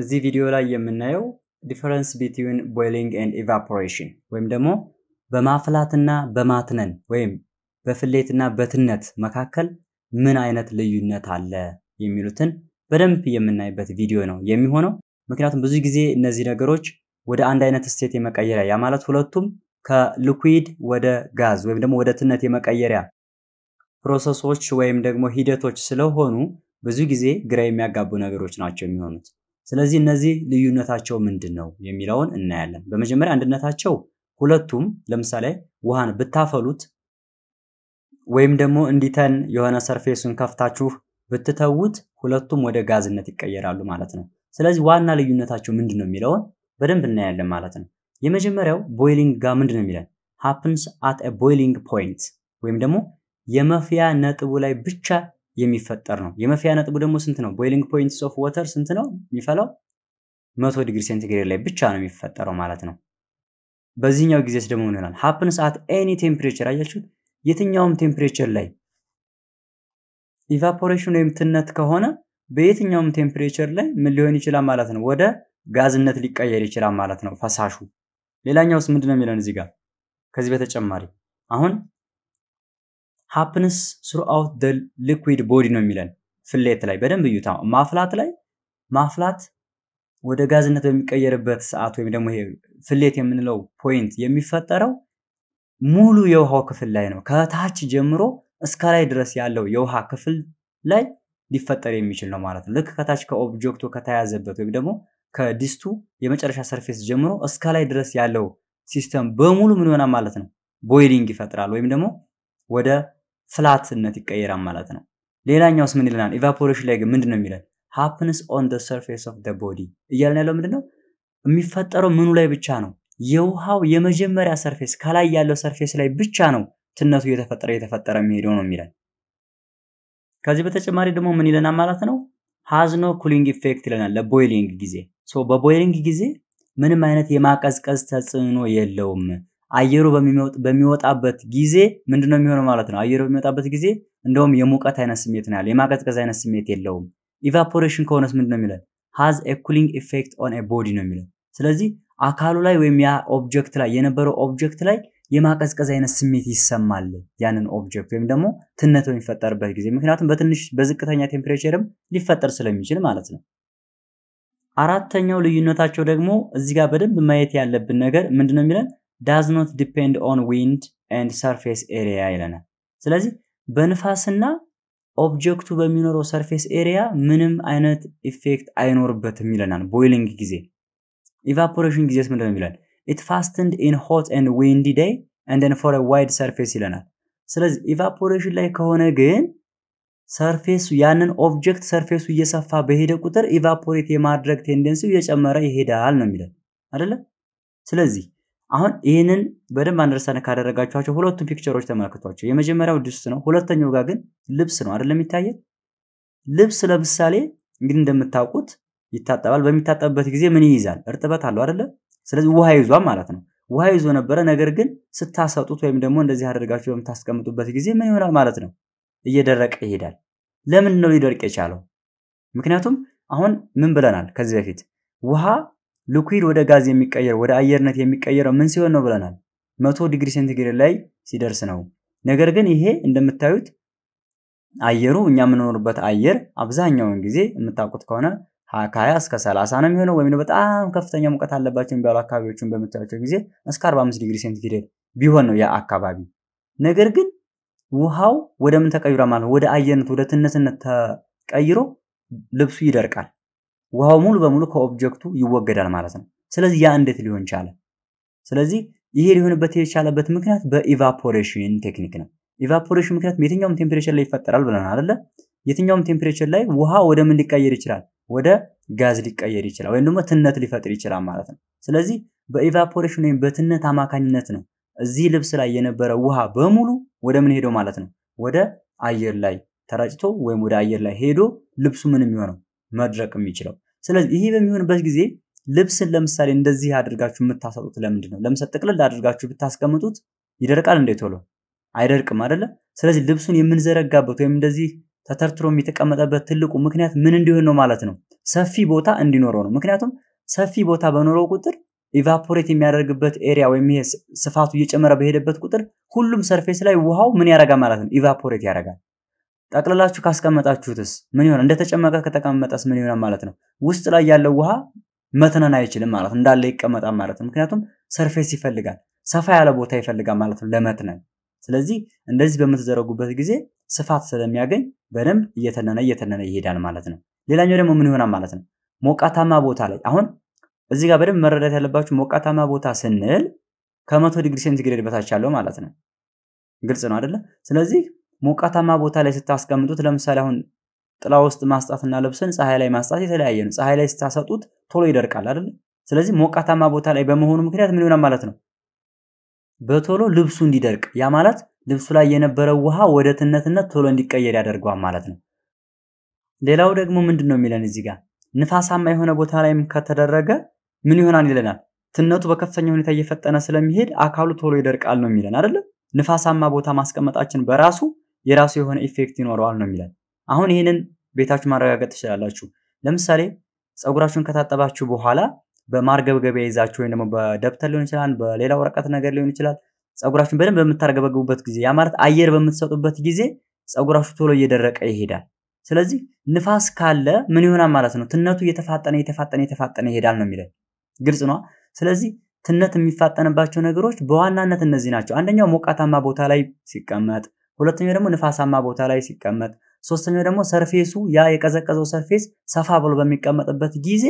እዚህ ቪዲዮ ላይ የምናየው ዲፈረንስ ቢትዊን ቦይሊንግ ኤንድ ኢቫፖሬሽን ወይም ደግሞ በማፍላትና በማትነን ወይም በፍሌትና በትነት መካከል ምን አይነት ልዩነት አለ የሚሉትን በደንብ የምናይበት ቪዲዮ ነው የሚሆነው። ምክንያቱም ብዙ ጊዜ እነዚህ ነገሮች ወደ አንድ አይነት ስቴት የመቀየሪያ ያ ማለት ሁለቱም ከሊኩዊድ ወደ ጋዝ ወይም ደግሞ ወደ ትነት የመቀየሪያ ፕሮሰሶች ወይም ደግሞ ሂደቶች ስለሆኑ ብዙ ጊዜ ግራ የሚያጋቡ ነገሮች ናቸው የሚሆኑት። ስለዚህ እነዚህ ልዩነታቸው ምንድን ነው የሚለውን እናያለን። በመጀመሪያ አንድነታቸው ሁለቱም ለምሳሌ ውሃን ብታፈሉት ወይም ደግሞ እንዲተን የሆነ ሰርፌሱን ከፍታችሁ ብትተዉት ሁለቱም ወደ ጋዝነት ይቀየራሉ ማለት ነው። ስለዚህ ዋና ልዩነታቸው ምንድን ነው የሚለውን በደንብ እናያለን ማለት ነው። የመጀመሪያው ቦይሊንግ ጋር ምንድን ነው የሚለን ሃፕንስ አት ቦይሊንግ ፖይንት ወይም ደግሞ የመፍያ ነጥቡ ላይ ብቻ የሚፈጠር ነው። የመፍያ ነጥቡ ደግሞ ስንት ነው? ቦይሊንግ ፖይንትስ ኦፍ ወተር ስንት ነው የሚፈላው? መቶ ዲግሪ ሴንቲግሬድ ላይ ብቻ ነው የሚፈጠረው ማለት ነው። በዚህኛው ጊዜስ ደግሞ ምን ይሆናል? ሀፕን ሰዓት ኤኒ ቴምፕሬቸር አያችሁት፣ የትኛውም ቴምፕሬቸር ላይ ኢቫፖሬሽን ወይም ትነት ከሆነ በየትኛውም ቴምፕሬቸር ላይ ምን ሊሆን ይችላል ማለት ነው? ወደ ጋዝነት ሊቀየር ይችላል ማለት ነው ፈሳሹ። ሌላኛውስ ምንድን ነው የሚለን እዚህ ጋር ከዚህ በተጨማሪ አሁን ሃፕንስ ስሩአውት ደ ሊኩዊድ ቦዲ ነው የሚለን ፍሌት ላይ በደንብ እዩታ። ማፍላት ላይ ማፍላት ወደ ጋዝነት በሚቀየርበት ሰዓት ወይም ደግሞ ይሄ ፍሌት የምንለው ፖይንት የሚፈጠረው ሙሉ የውሃው ክፍል ላይ ነው። ከታች ጀምሮ እስከ ላይ ድረስ ያለው የውሃ ክፍል ላይ ሊፈጠር የሚችል ነው ማለት ነው። ልክ ከታች ከኦብጀክቱ ከተያዘበት ወይም ደግሞ ከዲስቱ የመጨረሻ ሰርፌስ ጀምሮ እስከ ላይ ድረስ ያለው ሲስተም በሙሉ ምን ይሆናል ማለት ነው? ቦይሊንግ ይፈጥራል ወይም ደግሞ ወደ ፍላትነት ይቀየራል ማለት ነው። ሌላኛውስ ምን ይለናል? ኢቫፖሬሽን ላይ ግን ምንድን ነው የሚለን? ሃፕንስ ኦን ደ ሰርፌስ ኦፍ ደ ቦዲ እያልን ያለው ምንድን ነው? የሚፈጠረው ምኑ ላይ ብቻ ነው? የውሃው የመጀመሪያ ሰርፌስ ከላይ ያለው ሰርፌስ ላይ ብቻ ነው ትነቱ እየተፈጠረ እየተፈጠረ የሚሄደው ነው የሚለን። ከዚህ በተጨማሪ ደግሞ ምን ይለናል ማለት ነው? ሃዝ ኖ ኩሊንግ ኢፌክት ይለናል ለቦይሊንግ ጊዜ። ሶ በቦይሊንግ ጊዜ ምንም አይነት የማቀዝቀዝ ተጽዕኖ የለውም። አየሩ በሚወጣበት ጊዜ ምንድነው የሚሆነው ማለት ነው። አየሩ በሚወጣበት ጊዜ እንደውም የሙቀት አይነት ስሜት ነው ያለ፣ የማቀዝቀዝ አይነት ስሜት የለውም። ኢቫፖሬሽን ከሆነስ ነው የሚለን? ሃዝ ኤ ኩሊንግ ኢፌክት ኦን ኤ ቦዲ ነው የሚለን። ስለዚህ አካሉ ላይ ወይም ያ ኦብጀክት ላይ የነበረው ኦብጀክት ላይ የማቀዝቀዝ አይነት ስሜት ይሰማል ያንን ኦብጀክት ወይም ደግሞ ትነት በሚፈጠርበት ጊዜ፣ ምክንያቱም በትንሽ በዝቅተኛ ቴምፕሬቸርም ሊፈጠር ስለሚችል ማለት ነው። አራተኛው ልዩነታቸው ደግሞ እዚህ ጋር በደንብ ማየት ያለብን ነገር ምንድነው የሚለን ዳዝ ኖት ዲፔንድ ኦን ዊንድ ኤንድ ሰርፌስ ኤሪያ ይለናል። ስለዚህ በንፋስና ኦብጀክቱ በሚኖረው ሰርፌስ ኤሪያ ምንም አይነት ኢፌክት አይኖርበትም ይለናል። ቦይሊንግ ጊዜ ኢቫፖሬሽን ጊዜስ ምንድነው የሚለን? ኢት ፋስትንድ ኢን ሆት ኤንድ ዊንዲ ዴይ ኤንደን ፎር ዋይድ ሰርፌስ ይለናል። ስለዚህ ኢቫፖሬሽን ላይ ከሆነ ግን ሰርፌሱ ያንን ኦብጀክት ሰርፌሱ እየሰፋ በሄደ ቁጥር ኢቫፖሬት የማድረግ ቴንደንሲው እየጨመረ ይሄዳል ነው የሚለን አይደለ? ስለዚህ አሁን ይህንን በደንብ አንደርስታንድ ካደረጋችኋቸው ሁለቱም ፒክቸሮች ተመልክቷቸው። የመጀመሪያው ድስት ነው። ሁለተኛው ጋር ግን ልብስ ነው አይደለም የሚታየ ልብስ ለምሳሌ እንግዲህ እንደምታውቁት ይታጠባል። በሚታጠብበት ጊዜ ምን ይይዛል? እርጥበት አለው አይደለም። ስለዚህ ውሃ ይዟል ማለት ነው። ውሃ ይዞ ነበረ። ነገር ግን ስታሰጡት ወይም ደግሞ እንደዚህ አደርጋችሁ በምታስቀምጡበት ጊዜ ምን ይሆናል ማለት ነው? እየደረቀ ይሄዳል። ለምን ነው ሊደርቅ የቻለው? ምክንያቱም አሁን ምን ብለናል ከዚህ በፊት ውሃ ሊኩዊድ ወደ ጋዝ የሚቀየር ወደ አየርነት የሚቀየረው ምን ሲሆን ነው ብለናል? መቶ ዲግሪ ሴንቲግሬድ ላይ ሲደርስ ነው። ነገር ግን ይሄ እንደምታዩት አየሩ እኛ የምንኖርበት አየር አብዛኛውን ጊዜ የምታውቁት ከሆነ ከሀያ እስከ ሰላሳ ነው የሚሆነው። ወይም በጣም ከፍተኛ ሙቀት አለባቸው የሚባሉ አካባቢዎችን በምታዩቸው ጊዜ እስከ 45 ዲግሪ ሴንቲግሬድ ቢሆን ነው ያ አካባቢ። ነገር ግን ውሃው ወደ ምን ተቀይሯል ማለት ወደ አየርነት፣ ወደ ትነትነት ተቀይሮ ልብሱ ይደርቃል። ውሃው ሙሉ በሙሉ ከኦብጀክቱ ይወገዳል ማለት ነው። ስለዚህ ያ እንዴት ሊሆን ቻለ? ስለዚህ ይሄ ሊሆንበት የቻለበት ምክንያት በኢቫፖሬሽን ቴክኒክ ነው። ኢቫፖሬሽን ምክንያት የትኛውም ቴምፕሬቸር ላይ ይፈጠራል ብለናል አይደለ? የትኛውም ቴምፕሬቸር ላይ ውሃ ወደ ምን ሊቀየር ይችላል? ወደ ጋዝ ሊቀየር ይችላል፣ ወይም ደግሞ ትነት ሊፈጥር ይችላል ማለት ነው። ስለዚህ በኢቫፖሬሽን ወይም በትነት አማካኝነት ነው እዚህ ልብስ ላይ የነበረ ውሃ በሙሉ ወደ ምን ሄዶ ማለት ነው? ወደ አየር ላይ ተረጭቶ ወይም ወደ አየር ላይ ሄዶ ልብሱ ምን የሚሆነው መድረቅ የሚችለው ስለዚህ ይሄ በሚሆንበት ጊዜ ልብስን ለምሳሌ እንደዚህ አድርጋችሁ የምታሰጡት ለምንድን ነው? ለምሳሌ ጥቅልል አድርጋችሁ ብታስቀምጡት ይደርቃል እንዴ? ቶሎ አይደርቅም አይደለ? ስለዚህ ልብሱን የምንዘረጋበት ወይም እንደዚህ ተተርትሮ የተቀመጠበት ትልቁ ምክንያት ምን እንዲሆን ነው ማለት ነው? ሰፊ ቦታ እንዲኖረው ነው። ምክንያቱም ሰፊ ቦታ በኖረው ቁጥር ኢቫፖሬት የሚያደርግበት ኤሪያ ወይም ይሄ ስፋቱ እየጨመረ በሄደበት ቁጥር ሁሉም ሰርፌስ ላይ ውሃው ምን ያደርጋል ማለት ነው? ኢቫፖሬት ያደርጋል። ጠቅልላችሁ ካስቀመጣችሁትስ ምን ይሆናል? እንደተጨመቀ ከተቀመጠስ ምን ይሆናል ማለት ነው? ውስጥ ላይ ያለው ውሃ መትነን አይችልም ማለት ነው እንዳለ ይቀመጣል ማለት ነው። ምክንያቱም ሰርፌስ ይፈልጋል፣ ሰፋ ያለ ቦታ ይፈልጋል ማለት ነው ለመትነን። ስለዚህ እንደዚህ በምትዘረጉበት ጊዜ ስፋት ስለሚያገኝ በደንብ እየተነነ እየተነነ ይሄዳል ማለት ነው። ሌላኛው ደግሞ ምን ይሆናል ማለት ነው? ሞቃታማ ቦታ ላይ አሁን እዚህ ጋር በደንብ መረዳት ያለባችሁ ሞቃታማ ቦታ ስንል ከመቶ ዲግሪ ሴንቲግሬድ በታች ያለው ማለት ነው። ግልጽ ነው አይደለ? ስለዚህ ሞቃታማ ቦታ ላይ ስታስቀምጡት ለምሳሌ አሁን ጥላ ውስጥ ማስጣትና ልብስን ፀሐይ ላይ ማስጣት የተለያየ ነው። ፀሐይ ላይ ስታሰጡት ቶሎ ይደርቃል አይደል? ስለዚህ ሞቃታማ ቦታ ላይ በመሆኑ ምክንያት ምን ይሆናል ማለት ነው? በቶሎ ልብሱ እንዲደርቅ፣ ያ ማለት ልብሱ ላይ የነበረው ውሃ ወደ ትነትነት ቶሎ እንዲቀየር ያደርገዋል ማለት ነው። ሌላው ደግሞ ምንድን ነው የሚለን እዚህ ጋር ንፋሳማ የሆነ ቦታ ላይም ከተደረገ ምን ይሆናል ይለናል። ትነቱ በከፍተኛ ሁኔታ እየፈጠነ ስለሚሄድ አካሉ ቶሎ ይደርቃል ነው የሚለን አይደለም። ንፋሳማ ቦታ ማስቀመጣችን በራሱ የራሱ የሆነ ኢፌክት ይኖረዋል ነው የሚለን። አሁን ይህንን ቤታችሁ ማረጋገጥ ትችላላችሁ። ለምሳሌ ፀጉራችሁን ከታጠባችሁ በኋላ በማርገብገቢያ ይዛችሁ ወይም ደግሞ በደብተር ሊሆን ይችላል፣ በሌላ ወረቀት ነገር ሊሆን ይችላል። ፀጉራችሁን በደንብ በምታርገበግቡበት ጊዜ ያ ማለት አየር በምትሰጡበት ጊዜ ፀጉራችሁ ቶሎ እየደረቀ ይሄዳል። ስለዚህ ንፋስ ካለ ምን ይሆናል ማለት ነው? ትነቱ እየተፋጠነ እየተፋጠነ እየተፋጠነ ይሄዳል ነው የሚለን። ግልጽ ነው። ስለዚህ ትነት የሚፋጠንባቸው ነገሮች በዋናነት እነዚህ ናቸው። አንደኛው ሞቃታማ ቦታ ላይ ሲቀመጥ፣ ሁለተኛው ደግሞ ንፋሳማ ቦታ ላይ ሲቀመጥ፣ ሶስተኛው ደግሞ ሰርፌሱ ያ የቀዘቀዘው ሰርፌስ ሰፋ ብሎ በሚቀመጥበት ጊዜ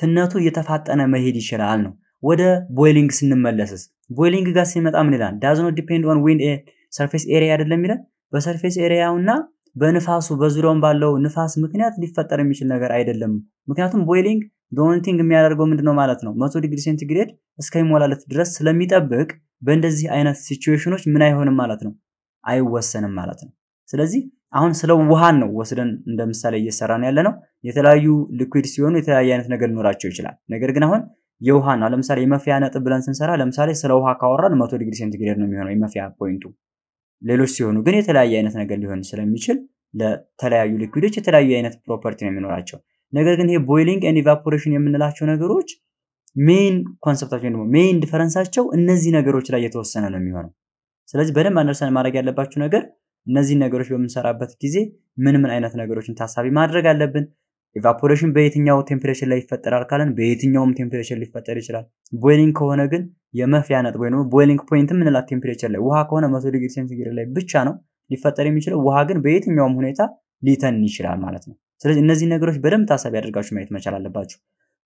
ትነቱ እየተፋጠነ መሄድ ይችላል ነው። ወደ ቦይሊንግ ስንመለስስ ቦይሊንግ ጋር ሲመጣ ምን ይላል? ዳዝኖ ዲፔንድ ኦን ዊንድ ሰርፌስ ኤሪያ አይደለም ይላል። በሰርፌስ ኤሪያውና በንፋሱ በዙሪያውን ባለው ንፋስ ምክንያት ሊፈጠር የሚችል ነገር አይደለም። ምክንያቱም ቦይሊንግ ዶንቲንግ የሚያደርገው ምንድነው ማለት ነው መቶ ዲግሪ ሴንቲግሬድ እስከሚሞላለት ድረስ ስለሚጠብቅ በእንደዚህ አይነት ሲቹዌሽኖች ምን አይሆንም ማለት ነው አይወሰንም ማለት ነው። ስለዚህ አሁን ስለ ውሃን ነው ወስደን እንደ ምሳሌ እየሰራን ያለ ነው። የተለያዩ ሊኩዊድ ሲሆኑ የተለያየ አይነት ነገር ሊኖራቸው ይችላል። ነገር ግን አሁን የውሃ ነው ለምሳሌ የመፍያ ነጥብ ብለን ስንሰራ ለምሳሌ ስለ ውሃ ካወራን መቶ ዲግሪ ሴንቲግሬድ ነው የሚሆነው የመፍያ ፖይንቱ። ሌሎች ሲሆኑ ግን የተለያየ አይነት ነገር ሊሆን ስለሚችል ለተለያዩ ሊኩዊዶች የተለያዩ አይነት ፕሮፐርቲ ነው የሚኖራቸው። ነገር ግን ይሄ ቦይሊንግ ኤንድ ኢቫፖሬሽን የምንላቸው ነገሮች ሜይን ኮንሰፕታቸው ደግሞ ሜይን ዲፈረንሳቸው እነዚህ ነገሮች ላይ የተወሰነ ነው የሚሆነው። ስለዚህ በደንብ አንደርሳን ማድረግ ያለባችሁ ነገር እነዚህን ነገሮች በምንሰራበት ጊዜ ምን ምን አይነት ነገሮችን ታሳቢ ማድረግ አለብን። ኢቫፖሬሽን በየትኛው ቴምፕሬቸር ላይ ይፈጠራል ካለን በየትኛውም ቴምፕሬቸር ሊፈጠር ይችላል። ቦይሊንግ ከሆነ ግን የመፍያ ነጥብ ወይ ቦይሊንግ ፖይንት የምንላት ቴምፕሬቸር ላይ ውሃ ከሆነ መቶ ዲግሪ ሴንቲግሬድ ላይ ብቻ ነው ሊፈጠር የሚችለው። ውሃ ግን በየትኛውም ሁኔታ ሊተን ይችላል ማለት ነው። ስለዚህ እነዚህ ነገሮች በደንብ ታሳቢ አድርጋችሁ ማየት መቻል አለባችሁ።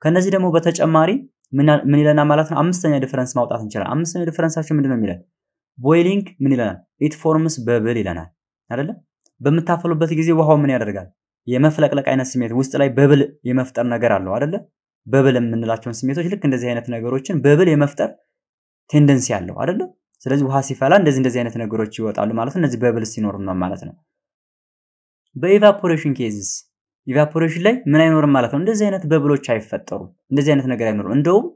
ከነዚህ ደግሞ በተጨማሪ ምን ይለና ማለት ነው አምስተኛ ዲፈረንስ ማውጣት እንችላል? አምስተኛ ዲፈረንሳችን ምንድነው ነው የሚለን ቦይሊንግ ምን ይለናል? ኢት ፎርምስ በብል ይለናል አይደለ? በምታፈሉበት ጊዜ ውሃው ምን ያደርጋል? የመፍለቅለቅ አይነት ስሜት ውስጥ ላይ በብል የመፍጠር ነገር አለው አይደለ? በብል የምንላቸውን ስሜቶች ልክ እንደዚህ አይነት ነገሮችን በብል የመፍጠር ቴንደንሲ አለው አይደለ? ስለዚህ ውሃ ሲፈላ እንደዚህ እንደዚህ አይነት ነገሮች ይወጣሉ ማለት ነው። እነዚህ በብል ሲኖር ነው ማለት ነው። በኢቫፖሬሽን ኬዝስ ኢቫፖሬሽን ላይ ምን አይኖርም ማለት ነው። እንደዚህ አይነት በብሎች አይፈጠሩም። እንደዚህ አይነት ነገር አይኖርም። እንደውም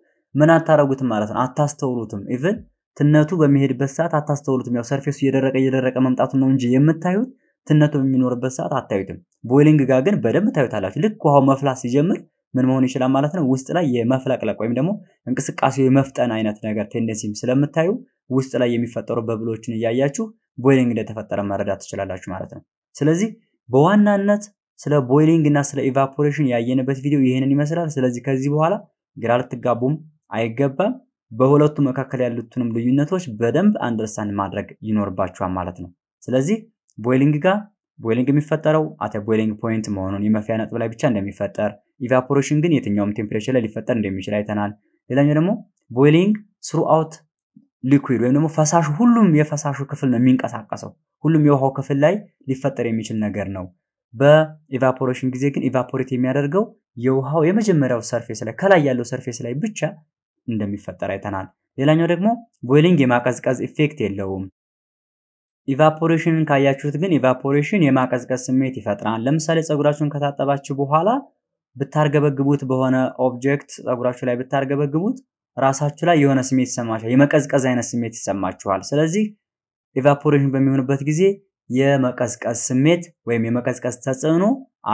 ምን አታረጉትም ማለት ነው፣ አታስተውሉትም። ኢቭን ትነቱ በሚሄድበት ሰዓት አታስተውሉትም። ያው ሰርፌሱ እየደረቀ እየደረቀ መምጣቱን ነው እንጂ የምታዩት ትነቱ በሚኖርበት ሰዓት አታዩትም። ቦይሊንግ ጋር ግን በደንብ ታዩታላችሁ። ልክ ውሃው መፍላት ሲጀምር ምን መሆን ይችላል ማለት ነው? ውስጥ ላይ የመፍለቅለቅ ወይም ደግሞ እንቅስቃሴው የመፍጠን አይነት ነገር ቴንደንሲም ስለምታዩ ውስጥ ላይ የሚፈጠሩ በብሎችን እያያችሁ ቦይሊንግ እንደተፈጠረ መረዳት ትችላላችሁ ማለት ነው። ስለዚህ በዋናነት ስለ ቦይሊንግ እና ስለ ኢቫፖሬሽን ያየንበት ቪዲዮ ይህንን ይመስላል። ስለዚህ ከዚህ በኋላ ግራ ልትጋቡም አይገባም። በሁለቱ መካከል ያሉትንም ልዩነቶች በደንብ አንደርስታንድ ማድረግ ይኖርባችኋል ማለት ነው። ስለዚህ ቦይሊንግ ጋር ቦይሊንግ የሚፈጠረው አተ ቦይሊንግ ፖይንት መሆኑን የመፍያ ነጥብ ላይ ብቻ እንደሚፈጠር፣ ኢቫፖሬሽን ግን የትኛውም ቴምፕሬቸር ላይ ሊፈጠር እንደሚችል አይተናል። ሌላኛው ደግሞ ቦይሊንግ ስሩአውት ሊኩድ ሊኩዊድ ወይም ደግሞ ፈሳሹ ሁሉም የፈሳሹ ክፍል ነው የሚንቀሳቀሰው። ሁሉም የውሃው ክፍል ላይ ሊፈጠር የሚችል ነገር ነው። በኢቫፖሬሽን ጊዜ ግን ኢቫፖሬት የሚያደርገው የውሃው የመጀመሪያው ሰርፌስ ላይ ከላይ ያለው ሰርፌስ ላይ ብቻ እንደሚፈጠር አይተናል። ሌላኛው ደግሞ ቦይሊንግ የማቀዝቀዝ ኢፌክት የለውም። ኢቫፖሬሽንን ካያችሁት ግን ኢቫፖሬሽን የማቀዝቀዝ ስሜት ይፈጥራል። ለምሳሌ ፀጉራችሁን ከታጠባችሁ በኋላ ብታርገበግቡት በሆነ ኦብጀክት ፀጉራችሁ ላይ ብታርገበግቡት ራሳችሁ ላይ የሆነ ስሜት ይሰማችኋል። የመቀዝቀዝ አይነት ስሜት ይሰማችኋል። ስለዚህ ኢቫፖሬሽን በሚሆንበት ጊዜ የመቀዝቀዝ ስሜት ወይም የመቀዝቀዝ ተጽዕኖ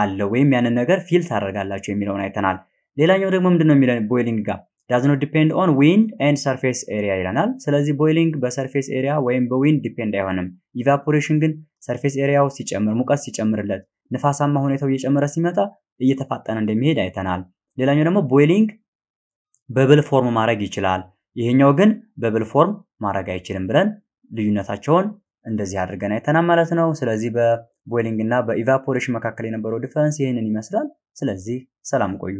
አለው ወይም ያንን ነገር ፊል ታደርጋላችሁ የሚለውን አይተናል። ሌላኛው ደግሞ ምንድን ነው የሚለን ቦይሊንግ ጋር ዳዝ ዲፔንድ ኦን ዊንድ ኤንድ ሰርፌስ ኤሪያ ይለናል። ስለዚህ ቦይሊንግ በሰርፌስ ኤሪያ ወይም በዊንድ ዲፔንድ አይሆንም። ኢቫፖሬሽን ግን ሰርፌስ ኤሪያው ሲጨምር፣ ሙቀት ሲጨምርለት፣ ንፋሳማ ሁኔታው እየጨመረ ሲመጣ እየተፋጠነ እንደሚሄድ አይተናል። ሌላኛው ደግሞ ቦይሊንግ በብል ፎርም ማድረግ ይችላል። ይሄኛው ግን በብል ፎርም ማድረግ አይችልም ብለን ልዩነታቸውን እንደዚህ አድርገን አይተናል ማለት ነው። ስለዚህ በቦይሊንግ እና በኢቫፖሬሽን መካከል የነበረው ዲፈረንስ ይህንን ይመስላል። ስለዚህ ሰላም ቆዩ።